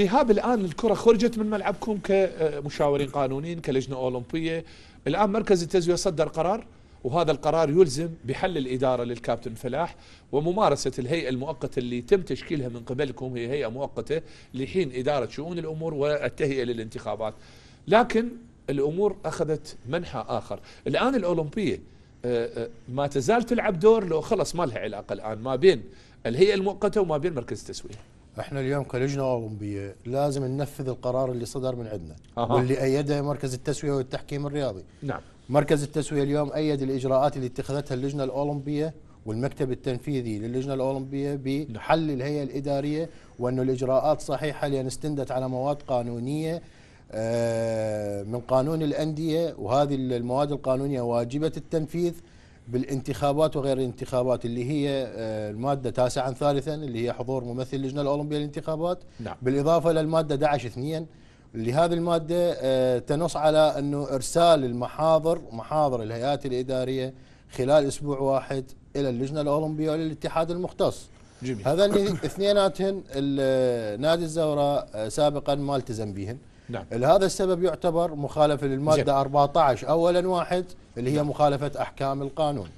ايهاب الان الكره خرجت من ملعبكم كمشاورين قانونيين كلجنه اولمبيه الان مركز التزويه صدر قرار وهذا القرار يلزم بحل الاداره للكابتن فلاح وممارسه الهيئه المؤقته اللي تم تشكيلها من قبلكم هي هيئه مؤقته لحين اداره شؤون الامور والتهيئه للانتخابات لكن الامور اخذت منحى اخر الان الاولمبيه آه، آه، ما تزال تلعب دور لو خلص ما لها علاقه الان ما بين الهيئه المؤقته وما بين مركز التسويه احنا اليوم كلجنه اولمبيه لازم ننفذ القرار اللي صدر من عندنا أه. واللي ايده مركز التسويه والتحكيم الرياضي نعم مركز التسويه اليوم ايد الاجراءات اللي اتخذتها اللجنه الاولمبيه والمكتب التنفيذي للجنه الاولمبيه بحل الهيئه الاداريه وانه الاجراءات صحيحه لان استندت على مواد قانونيه آه، من قانون الانديه وهذه المواد القانونيه واجبه التنفيذ بالانتخابات وغير الانتخابات اللي هي آه، الماده تاسعا ثالثا اللي هي حضور ممثل اللجنه الاولمبيه للانتخابات نعم. بالاضافه للماده 11 2 اللي هذه الماده آه، تنص على انه ارسال المحاضر محاضر الهيئات الاداريه خلال اسبوع واحد الى اللجنه الاولمبيه وللاتحاد المختص جميل. هذا اثنيناتهن نادي الزوراء آه، سابقا ما التزم بهم نعم. لهذا السبب يعتبر مخالفة للمادة زي. 14 أولا واحد اللي هي نعم. مخالفة أحكام القانون